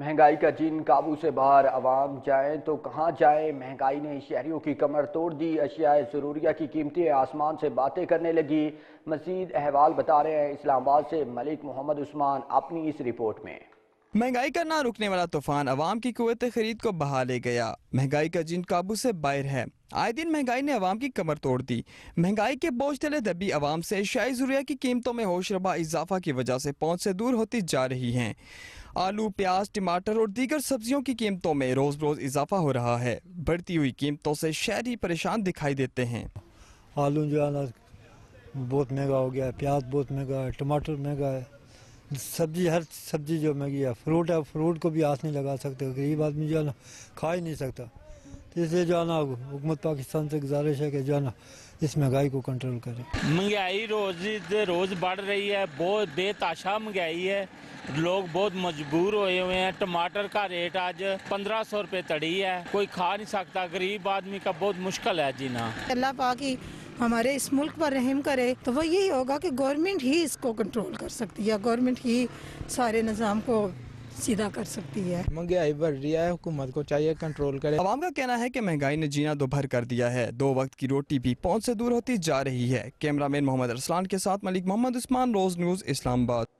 महंगाई का जिन काबू से बाहर आवाम जाए तो कहाँ जाए महंगाई ने शहरीों की कमर तोड़ दी अशियाए ज़रूरिया की कीमतें आसमान से बातें करने लगी मजीद अहवाल बता रहे हैं इस्लामाबाद से मलिक मोहम्मद उस्मान अपनी इस रिपोर्ट में महंगाई का ना रुकने वाला तूफान आवाम की कुत खरीद को बहा ले गया महंगाई का जिन काबू से बाहर है आए दिन महंगाई ने आवाम की कमर तोड़ दी महंगाई के बोझ तले दबी आवाम से शाही जुरिया की कीमतों में होशरबा इजाफा की वजह से पहुंच से दूर होती जा रही हैं आलू प्याज टमाटर और दीगर सब्जियों की कीमतों में रोज़ रोज इजाफा हो रहा है बढ़ती हुई कीमतों से शहरी परेशान दिखाई देते हैं आलू जो है ना बहुत महंगा हो गया है प्याज बहुत महंगा है टमाटर महंगा है सब्जी हर सब्जी जो महंगी है फ्रूट है फ्रूट को भी हाथ नहीं लगा सकते गरीब आदमी जो है ना खा ही नहीं सकता तो इसलिए जो है ना हुकूमत पाकिस्तान से गुजारिश है कि जो है ना इस महंगाई को कंट्रोल करें महंगाई रोज रोज़ बढ़ रही है बहुत बेताशा महंगाई है लोग बहुत मजबूर हुए हुए हैं टमाटर का रेट आज पंद्रह सौ रुपए तड़ी है कोई खा नहीं सकता गरीब आदमी का बहुत मुश्किल है जीना अल्लाह ही हमारे इस मुल्क पर रहम करे तो वो यही होगा कि गवर्नमेंट ही इसको कंट्रोल कर सकती है गवर्नमेंट ही सारे निज़ाम को सीधा कर सकती है महंगाई बढ़ रही है हुकूमत को चाहिए कंट्रोल करे आवाम का कहना है कि महंगाई ने जीना दो भर कर दिया है दो वक्त की रोटी भी पहुँच से दूर होती जा रही है कैमरामैन मोहम्मद अरसलान के साथ मलिक मोहम्मद उस्मान रोज न्यूज इस्लामाबाद